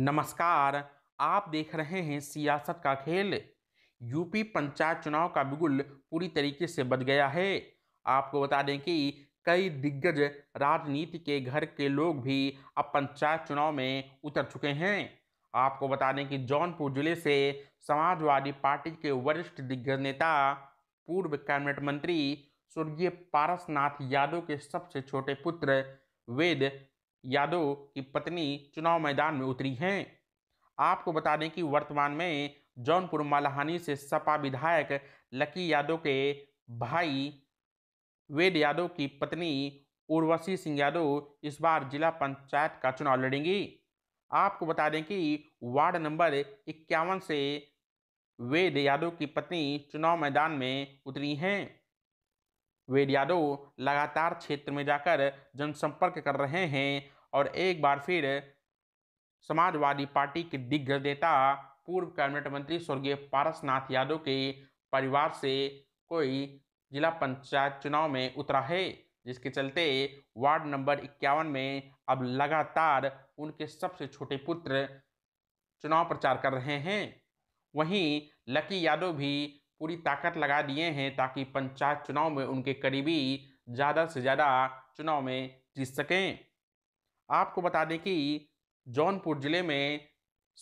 नमस्कार आप देख रहे हैं सियासत का खेल यूपी पंचायत चुनाव का बिगुल पूरी तरीके से बद गया है आपको बता दें कि कई दिग्गज राजनीति के घर के लोग भी अब पंचायत चुनाव में उतर चुके हैं आपको बता दें कि जौनपुर जिले से समाजवादी पार्टी के वरिष्ठ दिग्गज नेता पूर्व कैबिनेट मंत्री स्वर्गीय पारसनाथ यादव के सबसे छोटे पुत्र वेद यादव की पत्नी चुनाव मैदान में उतरी हैं आपको बता दें कि वर्तमान में जौनपुर मालहानी से सपा विधायक लकी यादव के भाई वेद यादव की पत्नी उर्वशी सिंह यादव इस बार जिला पंचायत का चुनाव लड़ेंगी आपको बता दें कि वार्ड नंबर इक्यावन से वेद यादव की पत्नी चुनाव मैदान में उतरी हैं वेद यादव लगातार क्षेत्र में जाकर जनसंपर्क कर रहे हैं और एक बार फिर समाजवादी पार्टी के दिग्गज नेता पूर्व कैबिनेट मंत्री स्वर्गीय पारसनाथ यादव के परिवार से कोई जिला पंचायत चुनाव में उतरा है जिसके चलते वार्ड नंबर इक्यावन में अब लगातार उनके सबसे छोटे पुत्र चुनाव प्रचार कर रहे हैं वहीं लकी यादव भी पूरी ताकत लगा दिए हैं ताकि पंचायत चुनाव में उनके करीबी ज़्यादा से ज़्यादा चुनाव में जीत सकें आपको बता दें कि जौनपुर जिले में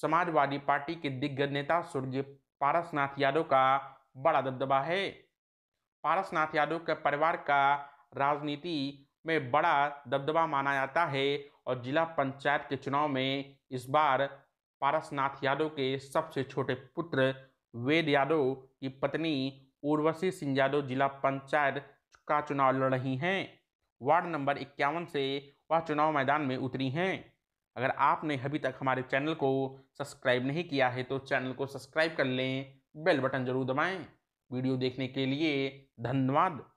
समाजवादी पार्टी के दिग्गज नेता स्वर्गीय पारसनाथ यादव का बड़ा दबदबा है पारसनाथ यादव के परिवार का राजनीति में बड़ा दबदबा माना जाता है और जिला पंचायत के चुनाव में इस बार पारसनाथ यादव के सबसे छोटे पुत्र वेद यादव की पत्नी उर्वशी सिंह यादव जिला पंचायत का चुनाव लड़ रही हैं वार्ड नंबर इक्यावन से वह चुनाव मैदान में उतरी हैं अगर आपने अभी तक हमारे चैनल को सब्सक्राइब नहीं किया है तो चैनल को सब्सक्राइब कर लें बेल बटन जरूर दबाएं वीडियो देखने के लिए धन्यवाद